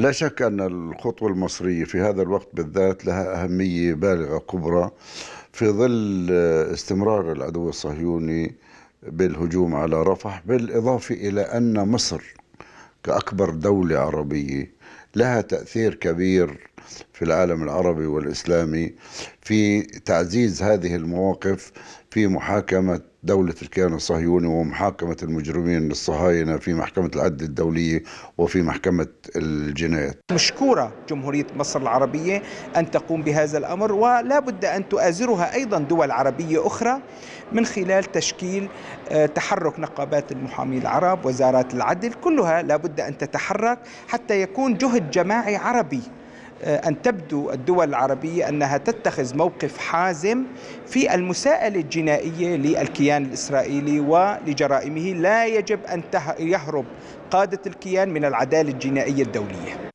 لا شك أن الخطوة المصرية في هذا الوقت بالذات لها أهمية بالغة كبرى في ظل استمرار العدو الصهيوني بالهجوم على رفح بالإضافة إلى أن مصر كأكبر دولة عربية لها تأثير كبير في العالم العربي والإسلامي في تعزيز هذه المواقف في محاكمة دولة الكيان الصهيوني ومحاكمة المجرمين الصهاينة في محكمة العدل الدولية وفي محكمة الجنايات مشكورة جمهورية مصر العربية أن تقوم بهذا الأمر ولا بد أن تؤازرها أيضا دول عربية أخرى من خلال تشكيل آه، تحرك نقابات المحامي العرب وزارات العدل كلها لا بد أن تتحرك حتى يكون جهد جماعي عربي آه، أن تبدو الدول العربية أنها تتخذ موقف حازم في المساءلة الجنائية للكيان الإسرائيلي ولجرائمه لا يجب أن يهرب قادة الكيان من العدالة الجنائية الدولية